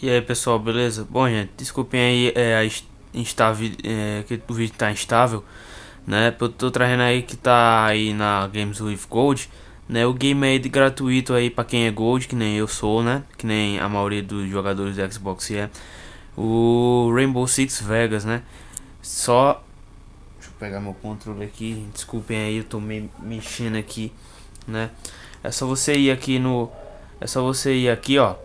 E aí pessoal, beleza? Bom gente, desculpem aí é, a instável, é, que o vídeo tá instável né? Eu tô trazendo aí que tá aí na Games with Gold né? O game é de gratuito aí pra quem é Gold, que nem eu sou, né? Que nem a maioria dos jogadores de Xbox é O Rainbow Six Vegas, né? Só... Deixa eu pegar meu controle aqui, desculpem aí, eu tô me mexendo aqui, né? É só você ir aqui no... É só você ir aqui, ó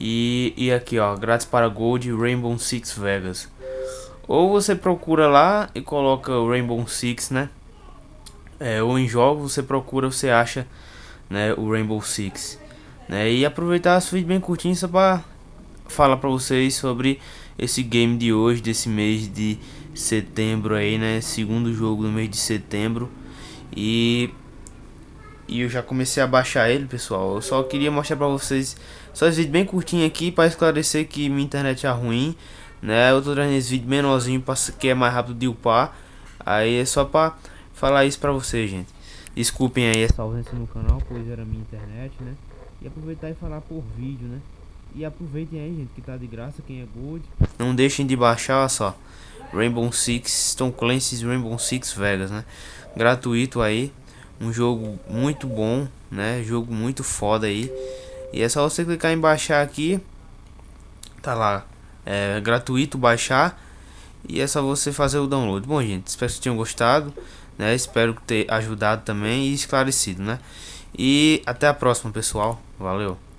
e, e aqui ó, grátis para Gold Rainbow Six Vegas. Ou você procura lá e coloca o Rainbow Six, né? É, ou em jogos você procura, você acha né, o Rainbow Six. Né? E aproveitar esse vídeo bem curtinho só para falar para vocês sobre esse game de hoje, desse mês de setembro aí, né? Segundo jogo do mês de setembro. E e eu já comecei a baixar ele, pessoal. Eu só queria mostrar pra vocês só esse vídeo bem curtinho aqui pra esclarecer que minha internet é ruim, né? Eu tô trazendo esse vídeo menorzinho para que é mais rápido de upar. Aí é só pra falar isso pra vocês, gente. Desculpem aí essa ausência no canal, pois era minha internet, né? E aproveitar e falar por vídeo, né? E aproveitem aí, gente, que tá de graça, quem é good. Não deixem de baixar, só. Rainbow Six, Tom Clancy's Rainbow Six Vegas, né? Gratuito aí. Um jogo muito bom, né? Jogo muito foda aí. E é só você clicar em baixar aqui. Tá lá. É gratuito baixar. E é só você fazer o download. Bom, gente, espero que tenham gostado. Né? Espero ter ajudado também e esclarecido, né? E até a próxima, pessoal. Valeu!